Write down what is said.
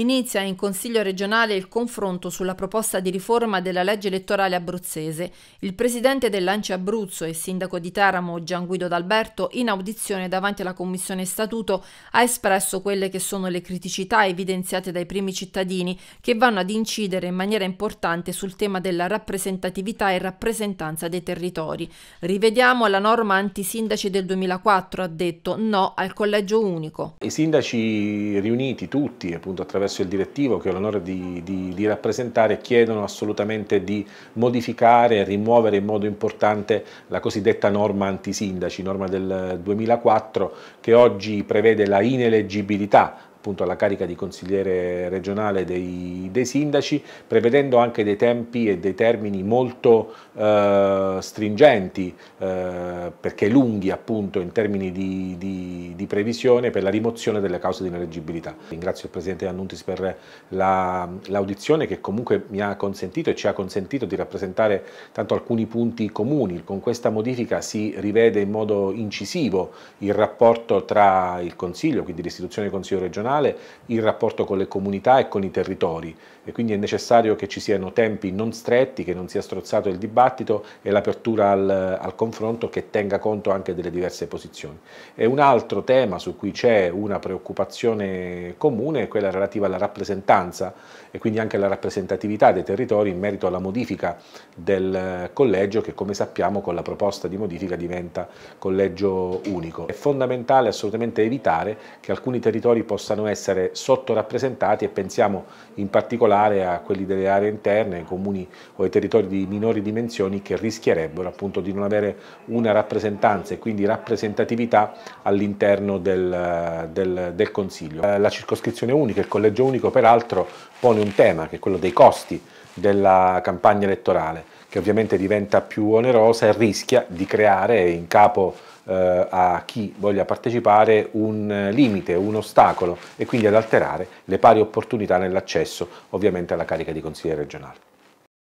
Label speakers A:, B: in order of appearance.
A: Inizia in Consiglio regionale il confronto sulla proposta di riforma della legge elettorale abruzzese. Il presidente dell'Anci Abruzzo e sindaco di Teramo Gian Guido D'Alberto in audizione davanti alla Commissione Statuto ha espresso quelle che sono le criticità evidenziate dai primi cittadini che vanno ad incidere in maniera importante sul tema della rappresentatività e rappresentanza dei territori. Rivediamo la norma antisindaci del 2004, ha detto no al collegio unico.
B: I sindaci riuniti tutti appunto attraverso presso il direttivo che ho l'onore di, di, di rappresentare chiedono assolutamente di modificare e rimuovere in modo importante la cosiddetta norma antisindaci, norma del 2004 che oggi prevede la ineleggibilità appunto alla carica di consigliere regionale dei, dei, sindaci, prevedendo anche dei tempi e dei termini molto eh, stringenti, eh, perché lunghi appunto in termini di, di, previsione per la rimozione delle cause di ineleggibilità. Ringrazio il Presidente Annuntis per l'audizione la, che comunque mi ha consentito e ci ha consentito di rappresentare tanto alcuni punti comuni. Con questa modifica si rivede in modo incisivo il rapporto tra il Consiglio, quindi l'istituzione del Consiglio regionale, il rapporto con le comunità e con i territori e quindi è necessario che ci siano tempi non stretti, che non sia strozzato il dibattito e l'apertura al, al confronto che tenga conto anche delle diverse posizioni. E un altro tema tema su cui c'è una preoccupazione comune è quella relativa alla rappresentanza e quindi anche alla rappresentatività dei territori in merito alla modifica del collegio che come sappiamo con la proposta di modifica diventa collegio unico. È fondamentale assolutamente evitare che alcuni territori possano essere sottorappresentati e pensiamo in particolare a quelli delle aree interne, ai comuni o ai territori di minori dimensioni che rischierebbero appunto di non avere una rappresentanza e quindi rappresentatività all'interno all'interno del, del, del Consiglio. Eh, la circoscrizione unica, il collegio unico peraltro pone un tema che è quello dei costi della campagna elettorale che ovviamente diventa più onerosa e rischia di creare in capo eh, a chi voglia partecipare un limite, un ostacolo e quindi ad alterare le pari opportunità nell'accesso ovviamente alla carica di consigliere regionale.